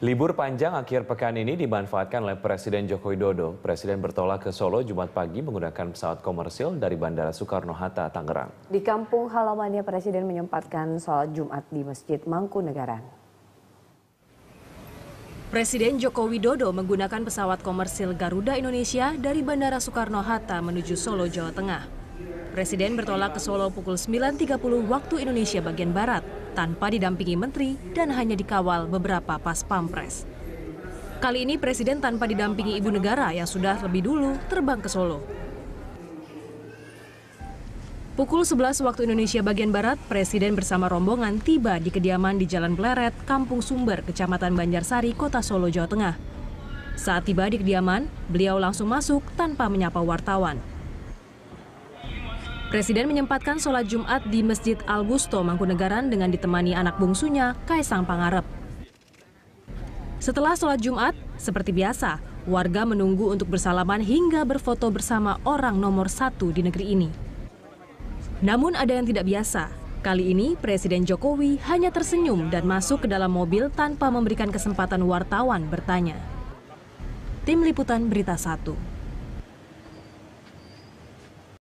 Libur panjang akhir pekan ini dimanfaatkan oleh Presiden Joko Widodo. Presiden bertolak ke Solo Jumat pagi menggunakan pesawat komersil dari Bandara Soekarno-Hatta, Tangerang. Di kampung halamannya Presiden menyempatkan sholat Jumat di Masjid Mangkunegaran. Presiden Joko Widodo menggunakan pesawat komersil Garuda Indonesia dari Bandara Soekarno-Hatta menuju Solo, Jawa Tengah. Presiden bertolak ke Solo pukul 9.30 waktu Indonesia bagian Barat tanpa didampingi menteri dan hanya dikawal beberapa pas pampres. Kali ini Presiden tanpa didampingi ibu negara yang sudah lebih dulu terbang ke Solo. Pukul 11 waktu Indonesia bagian Barat, Presiden bersama rombongan tiba di kediaman di Jalan Pleret, Kampung Sumber, Kecamatan Banjarsari, Kota Solo, Jawa Tengah. Saat tiba di kediaman, beliau langsung masuk tanpa menyapa wartawan. Presiden menyempatkan sholat Jumat di Masjid Al Gusto Mangkunegaran dengan ditemani anak bungsunya Kaisang Pangarep. Setelah sholat Jumat, seperti biasa, warga menunggu untuk bersalaman hingga berfoto bersama orang nomor satu di negeri ini. Namun ada yang tidak biasa. Kali ini Presiden Jokowi hanya tersenyum dan masuk ke dalam mobil tanpa memberikan kesempatan wartawan bertanya. Tim Liputan Berita 1